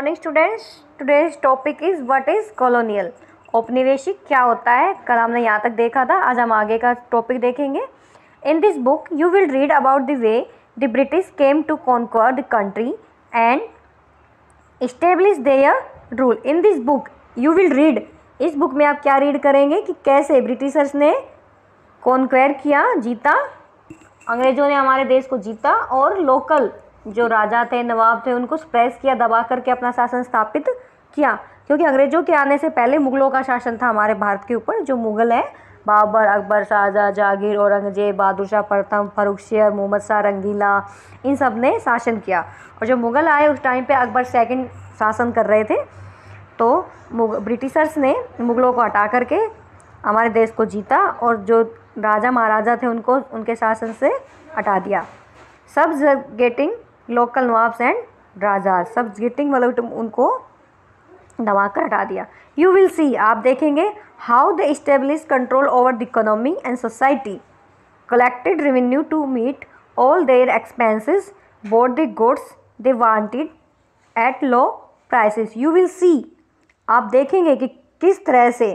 Morning students today's topic is what is colonial औपनिवेशिक क्या होता है कल हमने यहाँ तक देखा था आज हम आगे का टॉपिक देखेंगे in this book you will read about the way the British came to conquer the country and establish their rule in this book you will read इस बुक में आप क्या रीड करेंगे कि कैसे ब्रिटिशर्स ने कॉन्क्वेयर किया जीता अंग्रेज़ों ने हमारे देश को जीता और लोकल जो राजा थे नवाब थे उनको प्रेस किया दबा करके अपना शासन स्थापित किया क्योंकि अंग्रेज़ों के आने से पहले मुग़लों का शासन था हमारे भारत के ऊपर जो मुग़ल हैं बाबर अकबर शाहजहाँ जागीर औरंगजेब बहादुर शाह प्रथम शेर मोहम्मद शाह रंगीला इन सब ने शासन किया और जो मुग़ल आए उस टाइम पे अकबर सेकंड शासन कर रहे थे तो ब्रिटिशर्स ने मुग़लों को हटा करके हमारे देश को जीता और जो राजा महाराजा थे उनको उनके शासन से हटा दिया सब getting local nawabs and raja सब गिटिंग मतलब उनको दबा कर हटा दिया यू विल सी आप देखेंगे how the establish control over the economy and society collected revenue to meet all their expenses bought the goods they wanted at low prices you will see आप देखेंगे कि किस तरह से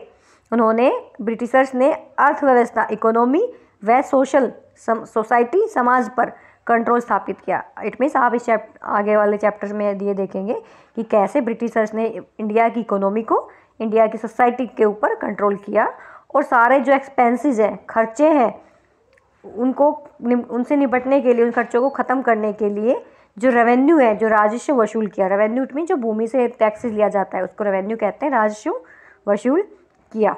उन्होंने ब्रिटिशर्स ने अर्थव्यवस्था इकोनॉमी व सोशल सम, सोसाइटी समाज पर कंट्रोल स्थापित किया इट मीन्स आप इस चैप आगे वाले चैप्टर में ये देखेंगे कि कैसे ब्रिटिशर्स ने इंडिया की इकोनॉमी को इंडिया की सोसाइटी के ऊपर कंट्रोल किया और सारे जो एक्सपेंसेस हैं खर्चे हैं उनको उनसे निपटने के लिए उन खर्चों को ख़त्म करने के लिए जो रेवेन्यू है जो राजस्व वसूल किया रेवेन्यू इट मीन जो भूमि से टैक्सेस लिया जाता है उसको रेवेन्यू कहते हैं राजस्व वसूल किया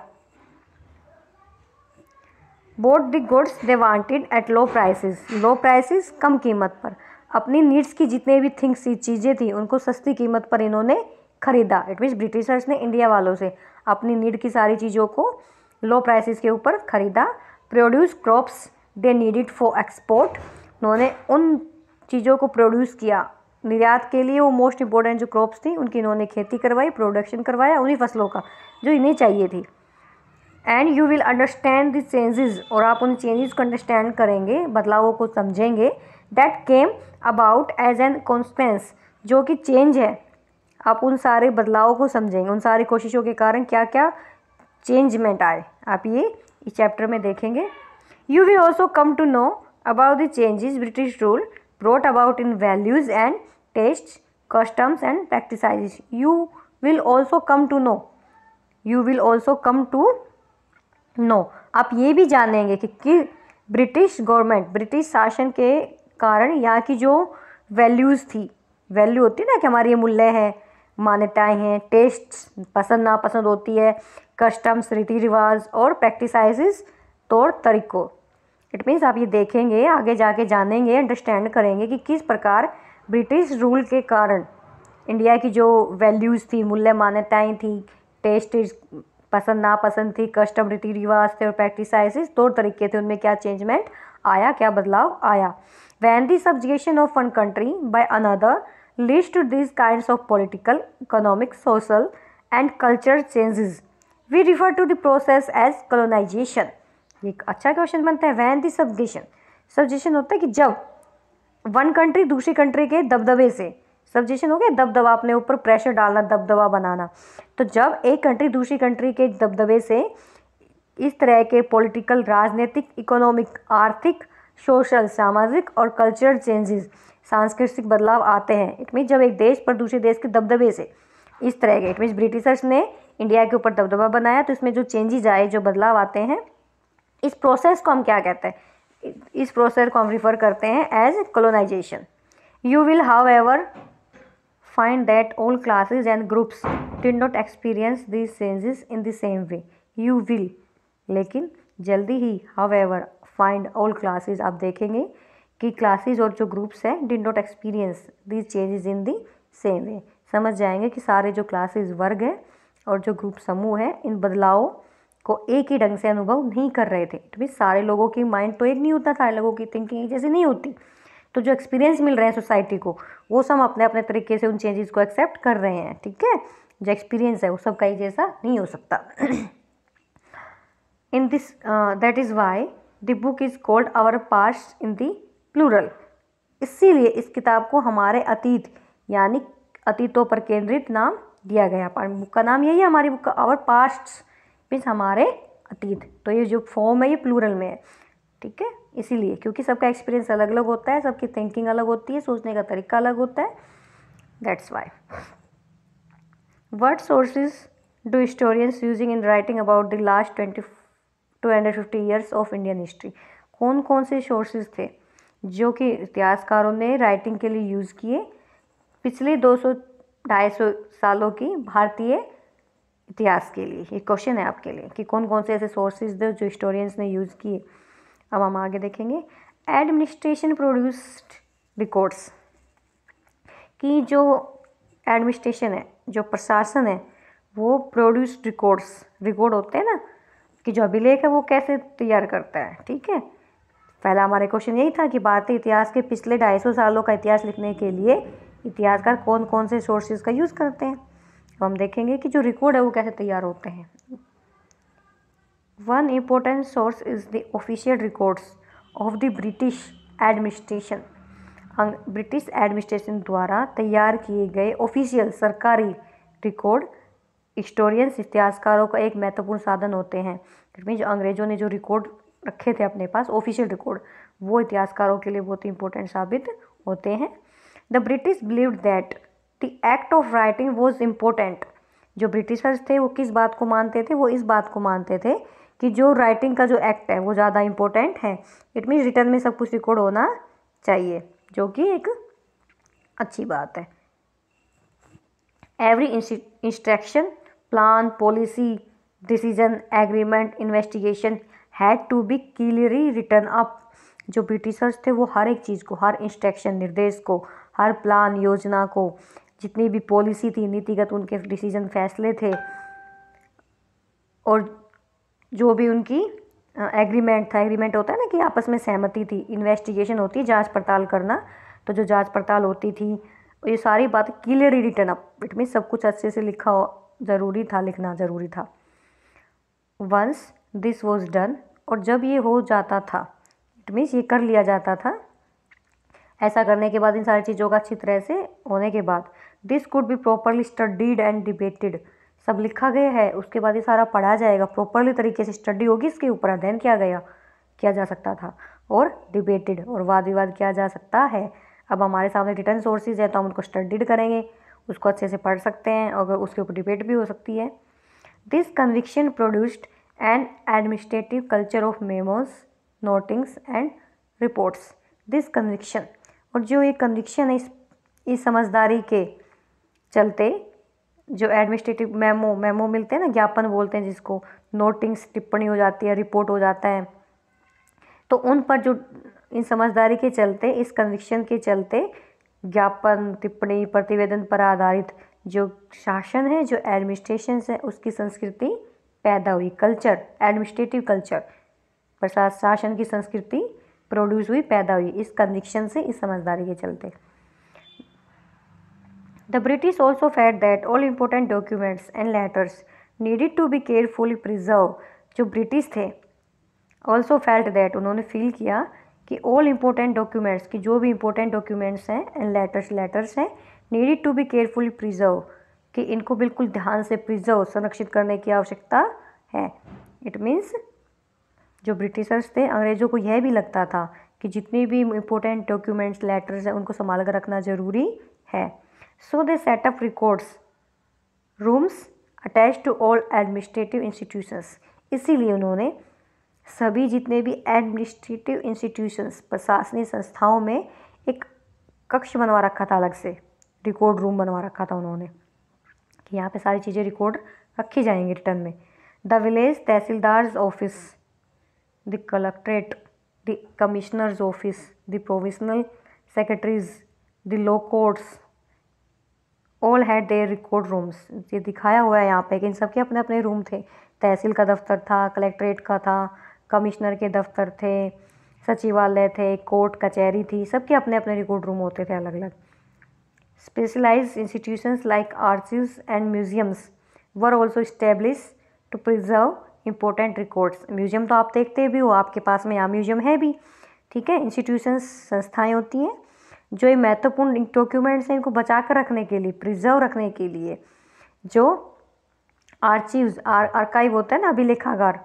bought the goods they wanted at low prices low prices कम कीमत पर अपनी नीड्स की जितने भी थिंग्स थी चीज़ें थी उनको सस्ती कीमत पर इन्होंने ख़रीदा इट मीन्स ब्रिटिशर्स ने इंडिया वालों से अपनी नीड की सारी चीज़ों को लो प्राइसेस के ऊपर ख़रीदा produce crops they needed for export उन्होंने उन चीज़ों को प्रोड्यूस किया निर्यात के लिए वो मोस्ट इंपॉर्टेंट जो क्रॉप्स थी उनकी इन्होंने खेती करवाई प्रोडक्शन करवाया उन्हीं फसलों का जो इन्हें चाहिए थी and you will understand this changes और आप उन चेंजेस को अंडरस्टैंड करेंगे बदलावों को समझेंगे that came about as an consequence जो कि चेंज है आप उन सारे बदलावों को समझेंगे उन सारी कोशिशों के कारण क्या क्या चेंजमेंट आए आप ये इस चैप्टर में देखेंगे you will also come to know about the changes British rule brought about in values and taste customs and practice you will also come to know you will also come to know आप ये भी जानेंगे कि, कि British government British शासन के कारण यहाँ की जो वैल्यूज़ थी वैल्यू होती है ना कि हमारे ये मूल्य हैं मान्यताएं हैं टेस्ट पसंद नापसंद होती है कस्टम्स रीति रिवाज और प्रैक्टिसाइज तौर तरीक़ों इट मीन्स आप ये देखेंगे आगे जाके जानेंगे अंडरस्टैंड करेंगे कि किस प्रकार ब्रिटिश रूल के कारण इंडिया की जो वैल्यूज़ थी मूल्य मान्यताएँ थी टेस्ट पसंद नापसंद थी कस्टम रीति रिवाज थे और प्रैक्टिसाइसिस तौर तरीके थे उनमें क्या चेंजमेंट आया क्या बदलाव आया when the subjugation of one country by another leads to this kind of political economic social and culture changes we refer to the process as colonization ये एक अच्छा क्वेश्चन बनता है वैन दी सब्जिएशन सब्जेशन होता है कि जब वन कंट्री दूसरी कंट्री के दबदबे से सब्जेशन हो गया दबदबा अपने ऊपर प्रेशर डालना दबदबा बनाना तो जब एक कंट्री दूसरी कंट्री के दबदबे से इस तरह के पॉलिटिकल राजनीतिक इकोनॉमिक आर्थिक सोशल सामाजिक और कल्चरल चेंजेस सांस्कृतिक बदलाव आते हैं इट मीन जब एक देश पर दूसरे देश के दबदबे से इस तरह के इट मीन ब्रिटिशर्स ने इंडिया के ऊपर दबदबा बनाया तो इसमें जो चेंजेज आए जो बदलाव आते हैं इस प्रोसेस को हम क्या कहते हैं इस प्रोसेस को हम रिफ़र करते हैं as colonization you will however find that all classes and groups did not experience these changes in the same way. You will लेकिन जल्दी ही however find all classes आप देखेंगे कि classes और जो groups हैं did not experience these changes in the same way. समझ जाएंगे कि सारे जो classes वर्ग हैं और जो ग्रुप समूह हैं इन बदलावों को एक ही ढंग से अनुभव नहीं कर रहे थे तो भी सारे लोगों की माइंड तो एक नहीं होता सारे लोगों की थिंकिंग एक जैसी नहीं होती तो जो एक्सपीरियंस मिल रहे हैं सोसाइटी को वो सब अपने अपने तरीके से उन चेंजेस को एक्सेप्ट कर रहे हैं ठीक है जो एक्सपीरियंस है वो सब कहीं जैसा नहीं हो सकता in this that is why the book is called our past in the plural इसीलिए इस किताब को हमारे अतीत यानी अतीतों पर केंद्रित नाम दिया गया बुक का नाम यही है हमारी बुक का आवर पास्ट मीन्स हमारे अतीत तो ये जो फॉर्म है ये प्लूरल में है ठीक है इसीलिए क्योंकि सबका एक्सपीरियंस अलग अलग होता है सबकी थिंकिंग अलग होती है सोचने का तरीका अलग होता है that's why what sources do historians using in writing about the last twenty two hundred fifty years of Indian history कौन कौन से सोर्सेज थे जो कि इतिहासकारों ने राइटिंग के लिए यूज़ किए पिछले दो सौ ढाई सौ सालों की भारतीय इतिहास के लिए ये क्वेश्चन है आपके लिए कि कौन कौन से ऐसे सोर्सेज थे जो हिस्टोरियंस ने यूज़ किए अब हम आगे देखेंगे एडमिनिस्ट्रेशन प्रोड्यूस्ड रिकॉर्ड्स कि जो एडमिनिस्ट्रेशन है जो प्रशासन है वो प्रोड्यूस्ड रिकॉर्ड्स रिकॉर्ड होते हैं ना कि जो अभिलेख है वो कैसे तैयार करता है ठीक है पहला हमारे क्वेश्चन यही था कि भारतीय इतिहास के पिछले ढाई सौ सालों का इतिहास लिखने के लिए इतिहासकार कौन कौन से सोर्सेज का यूज़ करते हैं अब हम देखेंगे कि जो रिकॉर्ड है वो कैसे तैयार होते हैं One important source is the official records of the British administration. British um, administration द्वारा तैयार किए गए ऑफिशियल सरकारी रिकॉर्ड हिस्टोरियंस इतिहासकारों का एक महत्वपूर्ण साधन होते हैं जो अंग्रेज़ों ने जो रिकॉर्ड रखे थे अपने पास ऑफिशियल रिकॉर्ड वो इतिहासकारों के लिए बहुत ही इंपॉर्टेंट साबित होते हैं the British believe that the act of writing was important जो ब्रिटिशर्स थे वो किस बात को मानते थे वो इस बात को मानते थे कि जो राइटिंग का जो एक्ट है वो ज़्यादा इम्पोर्टेंट है इट मीन्स रिटर्न में सब कुछ रिकॉर्ड होना चाहिए जो कि एक अच्छी बात है every instruction plan policy decision agreement investigation had to be clearly written up जो ब्रिटिशर्स थे वो हर एक चीज़ को हर इंस्ट्रक्शन निर्देश को हर प्लान योजना को जितनी भी पॉलिसी थी नीतिगत उनके डिसीजन फैसले थे और जो भी उनकी एग्रीमेंट था एग्रीमेंट होता है ना कि आपस में सहमति थी इन्वेस्टिगेशन होती है जाँच पड़ताल करना तो जो जाँच पड़ताल होती थी ये सारी बात clearly written up it mean सब कुछ अच्छे से लिखा ज़रूरी था लिखना ज़रूरी था वंस दिस वॉज डन और जब ये हो जाता था इट मीन्स ये कर लिया जाता था ऐसा करने के बाद इन सारी चीज़ों का अच्छी तरह से होने के बाद this could be properly studied and debated सब लिखा गया है उसके बाद ये सारा पढ़ा जाएगा प्रॉपरली तरीके से स्टडी होगी इसके ऊपर अध्ययन किया गया किया जा सकता था और डिबेटेड और वाद विवाद किया जा सकता है अब हमारे सामने रिटर्न सोर्सेज है तो हम उनको स्टडीड करेंगे उसको अच्छे से पढ़ सकते हैं और उसके ऊपर डिबेट भी हो सकती है this conviction produced an administrative culture of memos notings and reports this conviction और जो ये कन्विक्शन है इस, इस समझदारी के चलते जो एडमिनिस्ट्रेटिव मेमो मेमो मिलते हैं ना ज्ञापन बोलते हैं जिसको नोटिंग्स टिप्पणी हो जाती है रिपोर्ट हो जाता है तो उन पर जो इन समझदारी के चलते इस कन्विक्शन के चलते ज्ञापन टिप्पणी प्रतिवेदन पर आधारित जो शासन है जो एडमिनिस्ट्रेशन है उसकी संस्कृति पैदा हुई कल्चर एडमिनिस्ट्रेटिव कल्चर प्रशासन की संस्कृति प्रोड्यूस हुई पैदा हुई इस कन्विक्शन से इस समझदारी के चलते The British also felt that all important documents and letters needed to be carefully preserved. जो ब्रिटिश थे ऑल्सो फैल्ट दैट उन्होंने फील किया कि ऑल इम्पोर्टेंट डॉक्यूमेंट्स की जो भी इम्पोर्टेंट डॉक्यूमेंट्स हैं एंड लेटर्स लेटर्स हैं needed to be careful preserve कि इनको बिल्कुल ध्यान से प्रिजर्व संरक्षित करने की आवश्यकता है इट मीन्स जो ब्रिटिशर्स थे अंग्रेज़ों को यह भी लगता था कि जितने भी इम्पोर्टेंट डॉक्यूमेंट्स लेटर्स हैं उनको संभाल कर रखना ज़रूरी है So they set up records rooms attach to all administrative institutions इसीलिए उन्होंने सभी जितने भी एडमिनिस्ट्रेटिव इंस्टीट्यूशंस प्रशासनिक संस्थाओं में एक कक्ष बनवा रखा था अलग से रिकॉर्ड रूम बनवा रखा था उन्होंने कि यहाँ पे सारी चीज़ें रिकॉर्ड रखी जाएंगी रिटर्न में the village tahsildars office the collectorate the commissioners office the provincial secretaries the law courts all had their record rooms ये दिखाया हुआ है यहाँ पे कि इन सबके अपने अपने रूम थे तहसील का दफ्तर था कलेक्ट्रेट का था कमिश्नर के दफ्तर थे सचिवालय थे कोर्ट कचहरी थी सबके अपने अपने रिकॉर्ड रूम होते थे अलग अलग specialise institutions like archives and museums were also establish to preserve important records museum तो आप देखते भी हो आपके पास में यहाँ म्यूजियम है भी ठीक है इंस्टीट्यूशंस संस्थाएं होती हैं जो ये महत्वपूर्ण डॉक्यूमेंट्स हैं इनको बचा कर रखने के लिए प्रिजर्व रखने के लिए जो आर्चिव्स आर आर्काइव होता है ना अभिलेखागार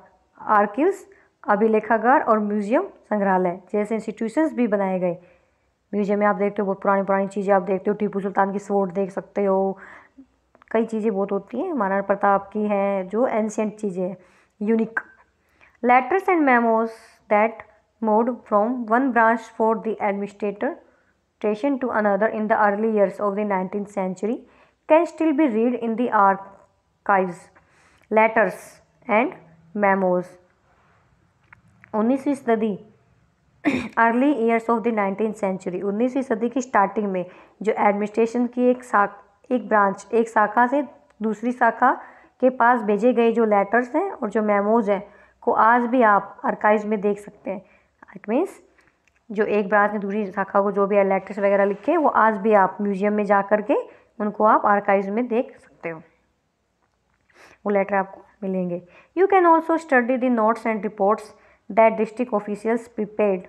आर्किव्स अभिलेखागार और म्यूजियम संग्रहालय जैसे इंस्टीट्यूशंस भी बनाए गए म्यूजियम में आप देखते हो बहुत पुरानी पुरानी चीज़ें आप देखते हो टीपू सुल्तान की स्वोट देख सकते हो कई चीज़ें बहुत होती हैं महाराणा प्रताप की हैं जो एंशियंट चीज़ें हैं unique letters and memos that moved from one branch for the administrator station to another in the early years of the 19th century can still be read in the archives, letters and memos. 19वीं सदी early years of the nineteen century उन्नीसवीं सदी की starting में जो administration की एक शाख एक ब्रांच एक शाखा से दूसरी शाखा के पास भेजे गए जो लेटर्स हैं और जो मेमोज हैं को आज भी आप आर्काइव में देख सकते हैं इट मीन्स जो एक ब्रांच ने दूसरी शाखा को जो भी लेटर्स वगैरह लिखे वो आज भी आप म्यूजियम में जा करके के उनको आप आर्काइव में देख सकते हो वो लेटर आपको मिलेंगे you can also study the notes and reports that district officials prepared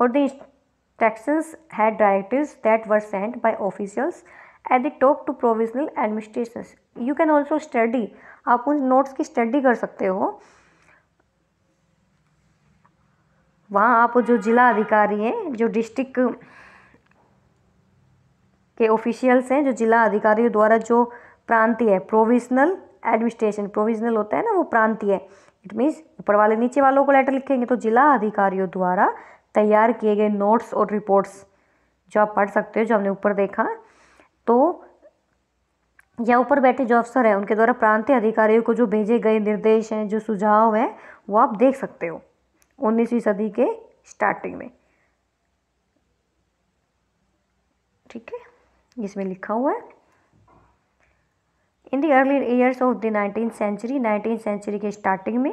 और the instructions had directive that were sent by officials at the top to provincial administration you can also study आप उन notes की study कर सकते हो वहाँ आप जो ज़िला अधिकारी हैं जो डिस्ट्रिक्ट के ऑफिशियल्स हैं जो ज़िला अधिकारियों द्वारा जो प्रांतीय प्रोविजनल एडमिनिस्ट्रेशन प्रोविजनल होता है ना वो प्रांतीय इट मीन्स ऊपर वाले नीचे वालों को लेटर लिखेंगे तो जिला अधिकारियों द्वारा तैयार किए गए नोट्स और रिपोर्ट्स जो आप पढ़ सकते हो जो हमने ऊपर देखा तो या ऊपर बैठे जो अफसर हैं उनके द्वारा प्रांतीय अधिकारियों को जो भेजे गए निर्देश हैं जो सुझाव हैं वो आप देख सकते हो उन्नीसवीं सदी के स्टार्टिंग में ठीक है इसमें लिखा हुआ है in the early years of the nineteen century nineteen century के स्टार्टिंग में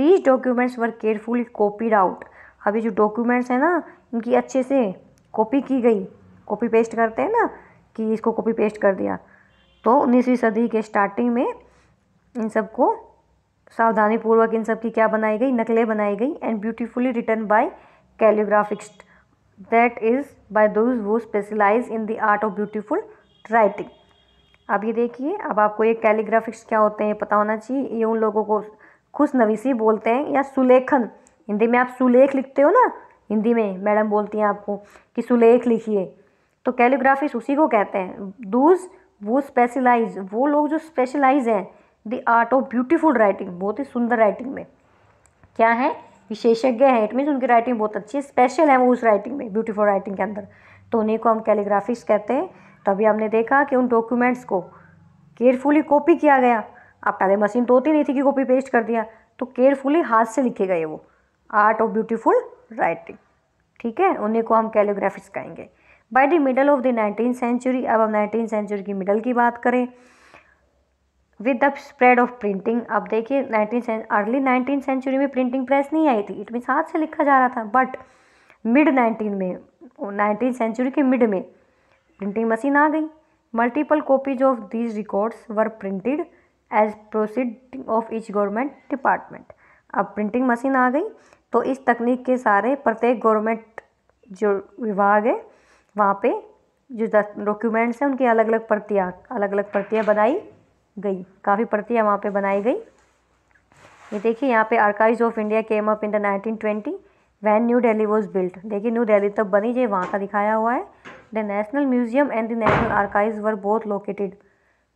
these documents were carefully copied out अभी जो डॉक्यूमेंट्स हैं ना इनकी अच्छे से कॉपी की गई कॉपी पेस्ट करते हैं ना कि इसको कॉपी पेस्ट कर दिया तो उन्नीसवीं सदी के स्टार्टिंग में इन सबको सावधानीपूर्वक इन सब की क्या बनाई गई नकलें बनाई गई and beautifully written by calligraphist that is by those who specialise in the art of beautiful writing अब ये देखिए अब आपको ये कैलीग्राफिक्स क्या होते हैं पता होना चाहिए ये उन लोगों को खुश नवीसी बोलते हैं या सुलेखन हिंदी में आप सुलेख लिखते हो ना हिंदी में मैडम बोलती हैं आपको कि सुलेख लिखिए तो कैलीग्राफिक्स उसी को कहते हैं दूज वो स्पेशलाइज वो लोग जो स्पेशलाइज हैं the art of beautiful writing बहुत ही सुंदर राइटिंग में क्या है विशेषज्ञ हैं इट मीन्स उनकी राइटिंग बहुत अच्छी है स्पेशल है वो उस राइटिंग में ब्यूटीफुल राइटिंग के अंदर तो उन्हीं को हम कैलीग्राफिक्स कहते हैं तो अभी हमने देखा कि उन डॉक्यूमेंट्स को केयरफुली कॉपी किया गया अब पहले मशीन तो होती नहीं थी कि कॉपी पेस्ट कर दिया तो केयरफुली हाथ से लिखे गए वो आर्ट ऑफ ब्यूटीफुल राइटिंग ठीक है उन्हीं को हम कैलीग्राफिस्ट कहेंगे by the middle of the nineteen century अब हम नाइनटीन सेंचुरी की मिडल की बात करें with the spread of printing अब देखिए नाइनटीन अर्ली नाइनटीन सेंचुरी में प्रिंटिंग प्रेस नहीं आई थी इट मीन हाथ से लिखा जा रहा था बट मिड नाइनटीन में नाइनटीन सेंचुरी के मिड में प्रिंटिंग मशीन आ गई multiple copies of these records were printed as proceed of each government department अब प्रिंटिंग मशीन आ गई तो इस तकनीक के सारे प्रत्येक गवर्नमेंट जो विभाग है वहाँ पे जो डॉक्यूमेंट्स हैं उनकी अलग अलग प्रतियाँ अलग अलग प्रतियाँ बनाई गई काफ़ी प्रतियाँ वहाँ पे बनाई गई ये देखिए यहाँ पे archive of India came up in the 1920 when New Delhi was built देखिए न्यू डेली तब बनी ये वहाँ का दिखाया हुआ है the national museum and the national archive were both located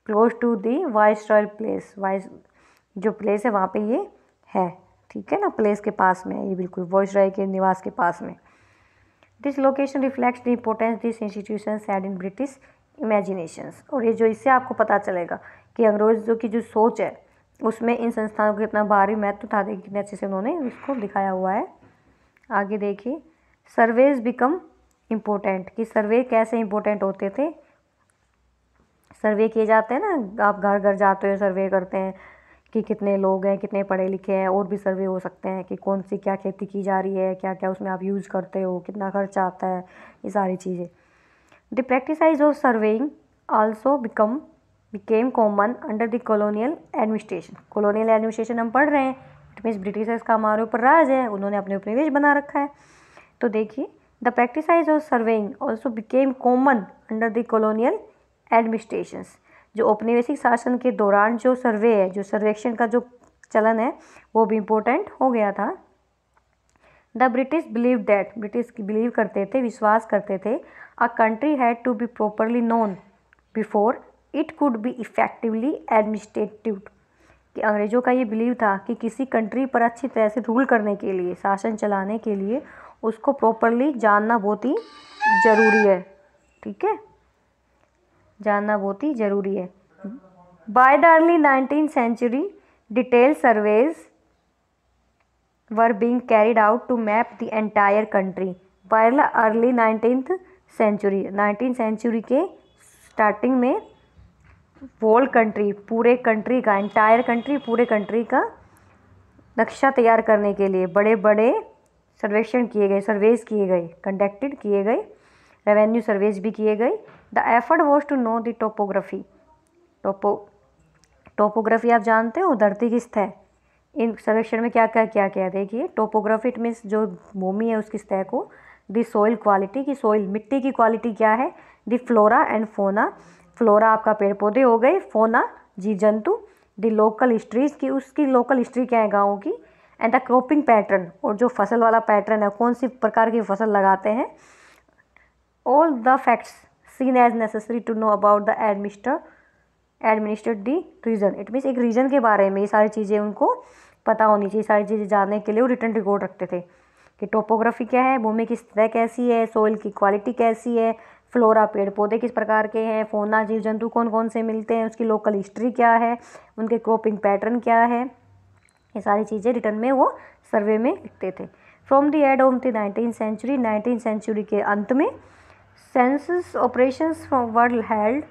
close to the vice royal place vice जो प्लेस है वहाँ पे ये है ठीक है ना प्लेस के पास में है ये बिल्कुल वॉइस रॉय के निवास के पास में this location reflect the importance this institution said in British imaginations और ये जो इससे आपको पता चलेगा कि अंग्रेज़ों की जो सोच है उसमें इन संस्थानों को कितना भारी महत्व था देखिए कितने अच्छे से उन्होंने उसको दिखाया हुआ है आगे देखिए सर्वेज बिकम इम्पोर्टेंट कि सर्वे कैसे इम्पोर्टेंट होते थे सर्वे किए जाते हैं ना आप घर घर जाते हो सर्वे करते हैं कि कितने लोग हैं कितने पढ़े लिखे हैं और भी सर्वे हो सकते हैं कि कौन सी क्या खेती की जा रही है क्या क्या उसमें आप यूज़ करते हो कितना खर्चा आता है ये सारी चीज़ें the practices of surveying also become became common under the colonial administration colonial administration हम पढ़ रहे हैं इट मीन्स ब्रिटिशर्स का हमारे ऊपर राज है उन्होंने अपने उपनिवेश बना रखा है तो देखिए the practices of surveying also became common under the colonial administration जो औपनिवेशिक शासन के दौरान जो सर्वे है जो सर्वेक्षण का जो चलन है वो भी इम्पोर्टेंट हो गया था the British believe that British believe करते थे विश्वास करते थे a country had to be properly known before it could be effectively administrative कि अंग्रेज़ों का ये बिलीव था कि किसी कंट्री पर अच्छी तरह से रूल करने के लिए शासन चलाने के लिए उसको प्रॉपरली जानना बहुत ही ज़रूरी है ठीक है जानना बहुत ही ज़रूरी है by the early nineteen century detail surveys were being carried out to map the entire country by the early nineteen century nineteen century के स्टार्टिंग में होल कंट्री पूरे कंट्री का एंटायर कंट्री पूरे कंट्री का नक्शा तैयार करने के लिए बड़े बड़े सर्वेक्षण किए गए सर्वेज किए गए कंडक्टेड किए गए रेवेन्यू सर्वेज भी किए गए the effort was to know the topography topo topography आप जानते हो धरती किस्त है इन सर्वेक्षण में क्या क्या क्या क्या देखिए टोपोग्राफी इट मीन्स जो भूमि है उसकी सतह को दी सॉइल क्वालिटी की सॉइल मिट्टी की क्वालिटी क्या है the flora and fauna flora आपका पेड़ पौधे हो गए फोना जीव जंतु द लोकल हिस्ट्रीज की उसकी लोकल हिस्ट्री क्या है गाँव की एंड द क्रॉपिंग पैटर्न और जो फसल वाला पैटर्न है कौन सी प्रकार की फसल लगाते हैं all the facts seen as necessary to know about the administer administer the region it means एक रीजन के बारे में ये सारी चीज़ें उनको पता होनी चाहिए सारी चीज़ें जानने के लिए वो रिटर्न रिकॉर्ड रखते थे कि टोपोग्राफी क्या है भूमि की सतह कैसी है सोइल की क्वालिटी कैसी है फ्लोरा पेड़ पौधे किस प्रकार के हैं फोना जीव जंतु कौन कौन से मिलते हैं उसकी लोकल हिस्ट्री क्या है उनके क्रॉपिंग पैटर्न क्या है ये सारी चीज़ें रिटर्न में वो सर्वे में लिखते थे from the end of the nineteen century nineteen century के अंत में census operation from world held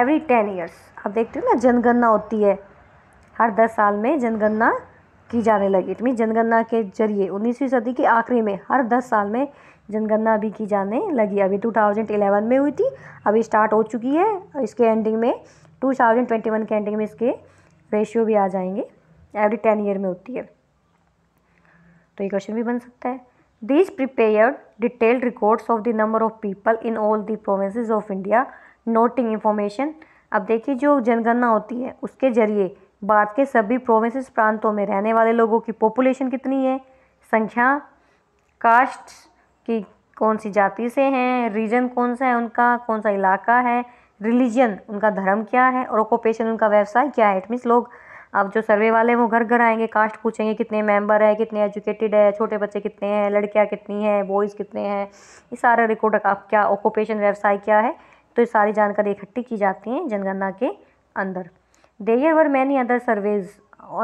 every ten years आप देखते हो ना जनगणना होती है हर दस साल में जनगणना की जाने लगी इट मीन जनगणना के जरिए उन्नीसवीं सदी के आखिरी में हर दस साल में जनगणना अभी की जाने लगी अभी 2011 में हुई थी अभी स्टार्ट हो चुकी है इसके एंडिंग में 2021 के एंडिंग में इसके रेशियो भी आ जाएंगे एवरी टेन ईयर में होती है तो ये क्वेश्चन भी बन सकता है these prepare detailed records of the number of people in all the provinces of India noting information अब देखिए जो जनगणना होती है उसके जरिए भारत के सभी प्रोविंस प्रांतों में रहने वाले लोगों की पॉपुलेशन कितनी है संख्या कास्ट कि कौन सी जाति से हैं रीजन कौन सा है उनका कौन सा इलाका है रिलीजन उनका धर्म क्या है और ऑक्यूपेशन उनका व्यवसाय क्या है इट मीन्स लोग अब जो सर्वे वाले वो घर घर आएंगे कास्ट पूछेंगे कितने मेंबर है कितने एजुकेटेड है छोटे बच्चे कितने हैं लड़कियाँ कितनी हैं बॉयज़ कितने हैं ये सारा रिकॉर्ड आप क्या ऑक्यूपेशन व्यवसाय क्या है तो ये सारी जानकारी इकट्ठी की जाती हैं जनगणना के अंदर there were many other surveys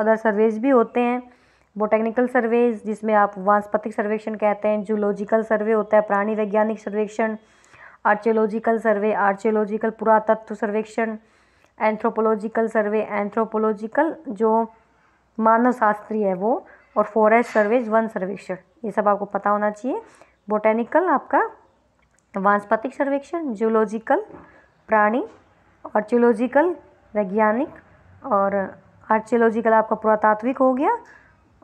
other surveys भी होते हैं बोटेनिकल सर्वेज जिसमें आप वांस्पतिक सर्वेक्षण कहते हैं जूलॉजिकल सर्वे होता है प्राणी वैज्ञानिक सर्वेक्षण आर्चियोलॉजिकल सर्वे आर्चियोलॉजिकल पुरातत्व सर्वेक्षण एंथ्रोपोलॉजिकल सर्वे एंथ्रोपोलॉजिकल जो मानव शास्त्री है वो और फॉरेस्ट सर्वेज वन सर्वेक्षण ये सब आपको पता होना चाहिए बोटेनिकल आपका वांस्पतिक सर्वेक्षण जूलॉजिकल प्राणी आर्चियोलॉजिकल वैज्ञानिक और आर्चियोलॉजिकल आपका पुरातात्विक हो गया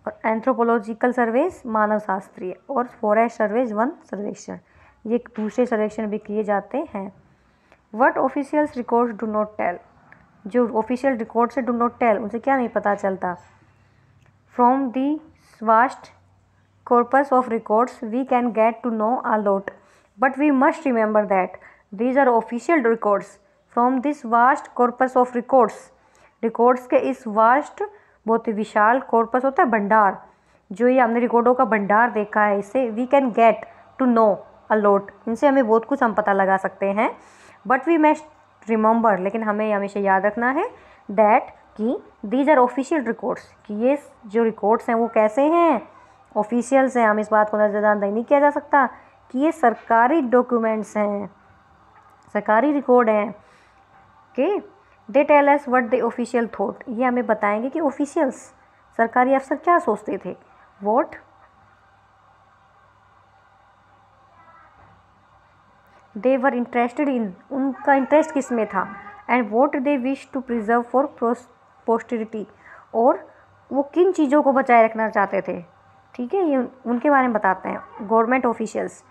और एंथ्रोपोलॉजिकल सर्वेस मानव शास्त्रीय और फॉरेस्ट सर्वेस वन सर्वेक्षण ये दूसरे सर्वेक्षण भी किए जाते हैं what official record do not tell जो ऑफिशियल रिकॉर्ड से डू नॉट टेल उनसे क्या नहीं पता चलता from the vast corpus of records we can get to know a lot but we must remember that these are official records from this vast corpus of records records के इस vast बहुत ही विशाल corpus होता है भंडार जो ये हमने रिकॉर्डों का भंडार देखा है इससे we can get to know a lot इनसे हमें बहुत कुछ हम पता लगा सकते हैं बट वी मैस्ट रिमेंबर लेकिन हमें हमेशा याद रखना है दैट कि दीज आर ऑफिशियल रिकॉर्ड्स कि ये जो रिकॉर्ड्स हैं वो कैसे हैं ऑफिशियल्स हैं हम इस बात को नज़रअंदाज नहीं किया जा सकता कि ये सरकारी डॉक्यूमेंट्स हैं सरकारी रिकॉर्ड हैं के okay? They tell us what they official thought ये हमें बताएंगे कि ऑफिशियल्स सरकारी अफसर क्या सोचते थे what they were interested in उनका इंटरेस्ट किस में था and what they wish to preserve for posterity और वो किन चीज़ों को बचाए रखना चाहते थे ठीक है ये उनके बारे में बताते हैं government officials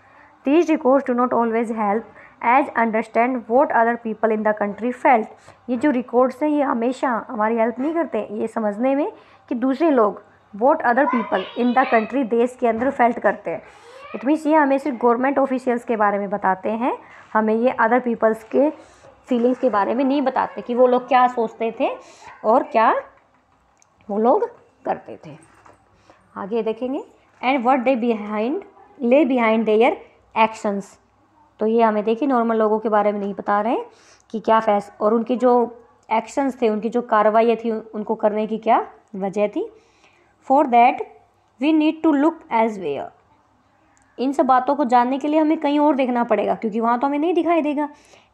these record do not always help us understand what other people in the country felt ये जो रिकॉर्ड्स हैं ये हमेशा हमारी हेल्प नहीं करते ये समझने में कि दूसरे लोग what other people in the country देश के अंदर फेल्ट करते हैं इट मीन्स ये हमें सिर्फ गवर्नमेंट ऑफिशियल्स के बारे में बताते हैं हमें ये अदर पीपल्स के फीलिंग्स के बारे में नहीं बताते कि वो लोग क्या सोचते थे और क्या वो लोग करते थे आगे देखेंगे and what they behind lay behind their actions तो ये हमें देखिए नॉर्मल लोगों के बारे में नहीं बता रहे हैं कि क्या फैस और उनके जो एक्शंस थे उनकी जो कार्रवाई थी उनको करने की क्या वजह थी for that we need to look elsewhere इन सब बातों को जानने के लिए हमें कहीं और देखना पड़ेगा क्योंकि वहाँ तो हमें नहीं दिखाई देगा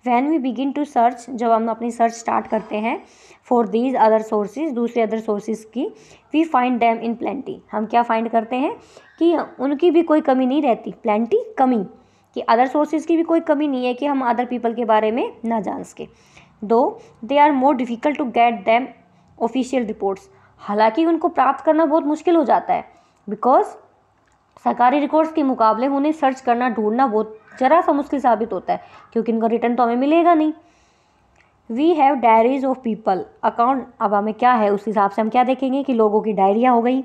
when we begin to search जब हम अपनी सर्च स्टार्ट करते हैं फॉर दीज अदर सोर्सेज दूसरे अदर सोर्सेज की we find them in plenty हम क्या फाइंड करते हैं कि उनकी भी कोई कमी नहीं रहती प्लेंटी कमी कि अदर सोर्सेज की भी कोई कमी नहीं है कि हम अदर पीपल के बारे में ना जान सकें though they are more difficult to get them official reports हालांकि उनको प्राप्त करना बहुत मुश्किल हो जाता है बिकॉज सरकारी रिकॉर्ड्स के मुकाबले उन्हें सर्च करना ढूंढना बहुत ज़रा सा मुश्किल साबित होता है क्योंकि इनका रिटर्न तो हमें मिलेगा नहीं we have diaries of people account अब हमें क्या है उस हिसाब से हम क्या देखेंगे कि लोगों की डायरियाँ हो गई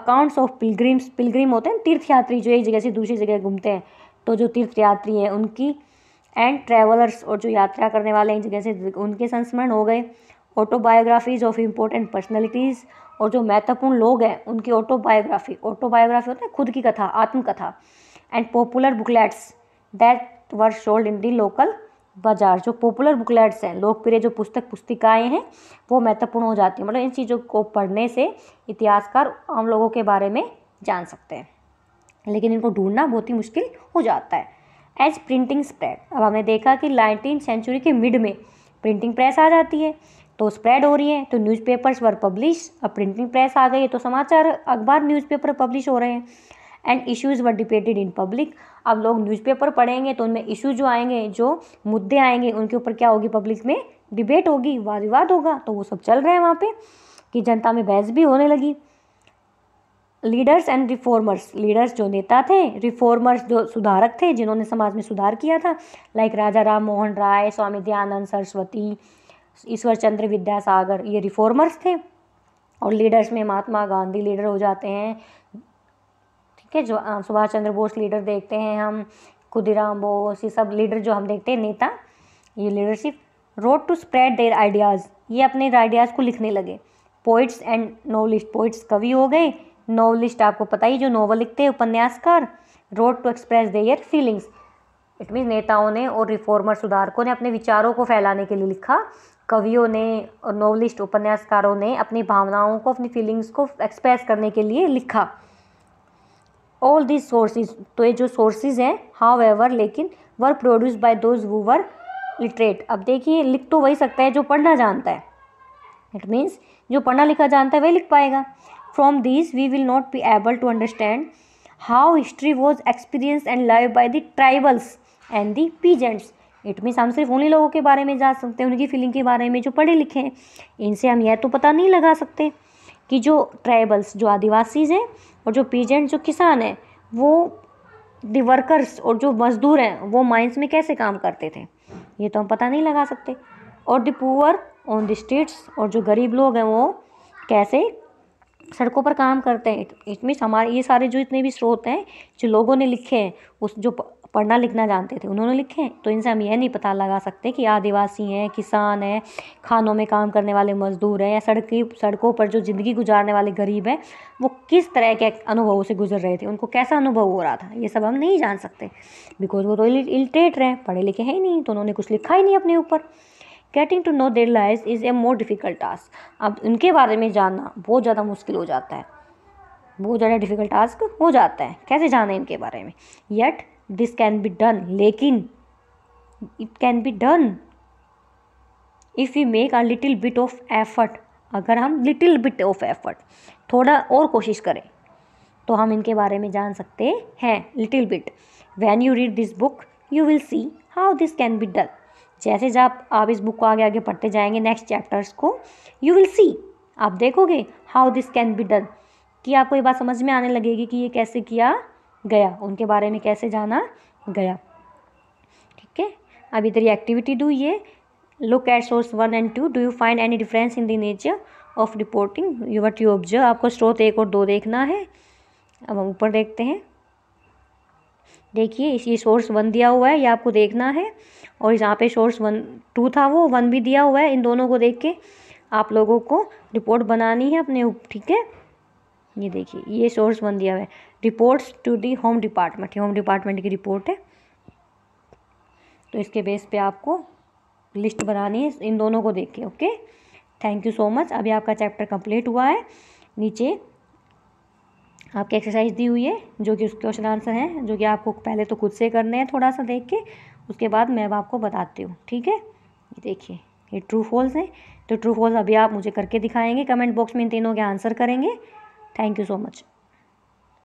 अकाउंट्स ऑफ पिलग्रिम्स पिलग्रीम होते हैं तीर्थयात्री जो एक जगह से दूसरी जगह घूमते हैं तो जो तीर्थयात्री हैं उनकी एंड ट्रैवलर्स और जो यात्रा करने वाले हैं जैसे उनके संस्मरण हो गए ऑटोबायोग्राफीज ऑफ इम्पोर्टेंट पर्सनैलिटीज़ और जो महत्वपूर्ण लोग हैं उनकी ऑटोबायोग्राफी ऑटोबायोग्राफी होता है खुद की कथा आत्मकथा and popular booklets that were sold in the local bazaar जो पॉपुलर बुकलेट्स हैं लोकप्रिय जो पुस्तक पुस्तिकाएं हैं वो महत्वपूर्ण हो जाती हैं मतलब इन चीज़ों को पढ़ने से इतिहासकार आम लोगों के बारे में जान सकते हैं लेकिन इनको ढूंढना बहुत ही मुश्किल हो जाता है एज प्रिंटिंग स्प्रेड अब हमने देखा कि नाइनटीन सेंचुरी के मिड में प्रिंटिंग प्रेस आ जाती है तो स्प्रेड हो रही है तो न्यूज़पेपर्स वर पब्लिश अब प्रिंटिंग प्रेस आ गई है तो समाचार अखबार न्यूज़पेपर पब्लिश हो रहे हैं and issues were debated in public अब लोग न्यूज़पेपर पढ़ेंगे तो उनमें इशूज़ जो आएंगे जो मुद्दे आएंगे उनके ऊपर क्या होगी पब्लिक में डिबेट होगी वाद विवाद होगा तो वो सब चल रहे हैं वहाँ पर कि जनता में बहस भी होने लगी लीडर्स एंड रिफॉर्मर्स लीडर्स जो नेता थे रिफॉर्मर्स जो सुधारक थे जिन्होंने समाज में सुधार किया था लाइक राजा राम मोहन राय स्वामी दयानंद सरस्वती ईश्वर चंद्र विद्यासागर ये रिफॉर्मर्स थे और लीडर्स में महात्मा गांधी लीडर हो जाते हैं ठीक है जो सुभाष चंद्र बोस लीडर देखते हैं हम खुदीराम बोस ये सब लीडर जो हम देखते हैं नेता ये leadership wrote to spread their ideas ये अपने आइडियाज़ को लिखने लगे पोइट्स एंड नॉवलिस्ट पोइट्स कवि हो गए नॉवलिस्ट आपको पता ही जो नॉवल लिखते हैं उपन्यासकार wrote to express their feelings it means नेताओं ने और रिफॉर्मर सुधारकों ने अपने विचारों को फैलाने के लिए लिखा कवियों ने और नॉवलिस्ट उपन्यासकारों ने अपनी भावनाओं को अपनी फीलिंग्स को एक्सप्रेस करने के लिए लिखा ऑल दीज सोर्सेज तो ये जो सोर्सेज हैं हाउ एवर लेकिन were produce by those who were literate अब देखिए लिख तो वही सकता है जो पढ़ना जानता है इट मीन्स जो पढ़ना लिखा जानता है वही लिख पाएगा From this we will not be able to understand how history was experienced and lived by the tribals and the peasants. It means हम सिर्फ उन्हीं लोगों के बारे में जान सकते हैं उनकी फीलिंग के बारे में जो पढ़े लिखे हैं इनसे हम यह तो पता नहीं लगा सकते कि जो ट्राइबल्स जो आदिवासीज़ हैं और जो पीजेंट जो किसान हैं वो दर्कर्स वर्कर्स और जो मज़दूर हैं वो माइंस में कैसे काम करते थे ये तो हम पता नहीं लगा सकते और the poor on the streets और जो गरीब लोग हैं वो कैसे सड़कों पर काम करते हैं इट मीन्स हमारे ये सारे जो इतने भी स्रोत हैं जो लोगों ने लिखे हैं उस जो पढ़ना लिखना जानते थे उन्होंने लिखे हैं तो इनसे हम यह नहीं पता लगा सकते कि आदिवासी हैं किसान हैं खानों में काम करने वाले मज़दूर हैं या सड़की सड़कों पर जो ज़िंदगी गुजारने वाले गरीब हैं वो किस तरह के अनुभवों से गुजर रहे थे उनको कैसा अनुभव हो रहा था ये सब हम नहीं जान सकते बिकॉज वो तो इलिटरेट रहे पढ़े लिखे हैं ही नहीं तो उन्होंने कुछ लिखा ही नहीं अपने ऊपर getting to know their lives is a more difficult task अब उनके बारे में जानना बहुत ज़्यादा मुश्किल हो जाता है बहुत ज़्यादा डिफ़िकल्ट टास्क हो जाता है कैसे जाना इनके बारे में yet this can be done लेकिन it can be done if you make a little bit of effort अगर हम लिटिल बिट ऑफ एफर्ट थोड़ा और कोशिश करें तो हम इनके बारे में जान सकते हैं little bit when you read this book you will see how this can be done जैसे जब आप इस बुक को आगे आगे पढ़ते जाएंगे नेक्स्ट चैप्टर्स को यू विल सी आप देखोगे how this can be done कि आपको ये बात समझ में आने लगेगी कि ये कैसे किया गया उनके बारे में कैसे जाना गया ठीक है अब इधर ये एक्टिविटी डू ये look at source one and two do you find any difference in the nature of reporting you what you observe आपको स्रोत एक और दो देखना है अब हम ऊपर देखते हैं देखिए इसी सोर्स वन दिया हुआ है ये आपको देखना है और यहाँ पे सोर्स वन टू था वो वन भी दिया हुआ है इन दोनों को देख के आप लोगों को रिपोर्ट बनानी है अपने ठीक है ये देखिए ये सोर्स वन दिया हुआ है reports to the home department home department की रिपोर्ट है तो इसके बेस पे आपको लिस्ट बनानी है इन दोनों को देख के okay thank you so much अभी आपका चैप्टर कंप्लीट हुआ है नीचे आपकी एक्सरसाइज दी हुई है जो कि उस क्वेश्चन आंसर हैं जो कि आपको पहले तो खुद से करने हैं थोड़ा सा देख के उसके बाद मैं अब आपको बताती हूँ ठीक है देखिए ये ट्रू फॉल्स है तो ट्रू फॉल्स अभी आप मुझे करके दिखाएंगे कमेंट बॉक्स में इन तीनों के आंसर करेंगे थैंक यू सो मच